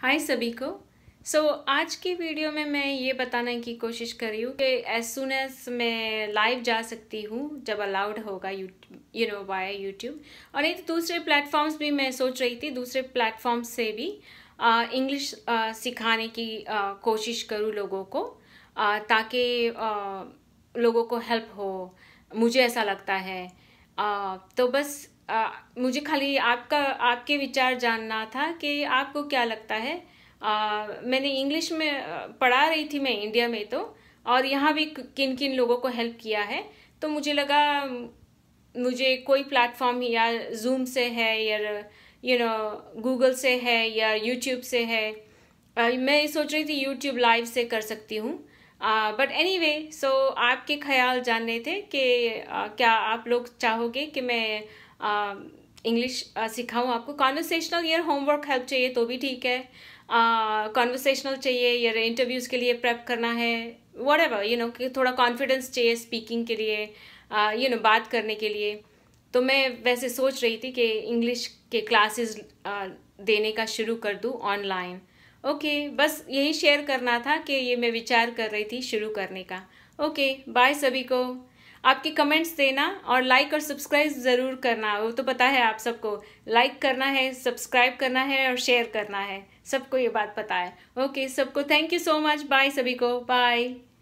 हाय सभी को सो so, आज की वीडियो में मैं ये बताने की कोशिश कर रही हूँ कि एज सुन एज मैं लाइव जा सकती हूँ जब अलाउड होगा यू नो वाया यूट्यूब और नहीं तो दूसरे प्लेटफॉर्म्स भी मैं सोच रही थी दूसरे प्लेटफॉर्म से भी इंग्लिश सिखाने की आ, कोशिश करूँ लोगों को आ, ताकि आ, लोगों को हेल्प हो मुझे ऐसा लगता है आ, तो बस आ, मुझे खाली आपका आपके विचार जानना था कि आपको क्या लगता है आ, मैंने इंग्लिश में पढ़ा रही थी मैं इंडिया में तो और यहाँ भी किन किन लोगों को हेल्प किया है तो मुझे लगा मुझे कोई प्लेटफॉर्म या जूम से है या यू नो गूगल से है या यूट्यूब से है आ, मैं सोच रही थी यूट्यूब लाइव से कर सकती हूँ बट एनी वे सो आपके ख्याल जानने थे कि क्या आप लोग चाहोगे कि मैं इंग्लिश um, uh, सिखाऊँ आपको कॉन्वर्सेशनल या होमवर्क हेल्प चाहिए तो भी ठीक है कॉन्वर्सेशनल uh, चाहिए या इंटरव्यूज़ के लिए प्रेप करना है वट एवर यू नो कि थोड़ा कॉन्फिडेंस चाहिए स्पीकिंग के लिए you uh, no you know, बात करने के लिए तो मैं वैसे सोच रही थी कि इंग्लिश के क्लासेस uh, देने का शुरू कर दूँ ऑनलाइन ओके बस यही शेयर करना था कि ये मैं विचार कर रही थी शुरू करने का ओके बाय सभी को आपके कमेंट्स देना और लाइक और सब्सक्राइब ज़रूर करना वो तो पता है आप सबको लाइक करना है सब्सक्राइब करना है और शेयर करना है सबको ये बात पता है ओके सबको thank you so much bye सभी को बाय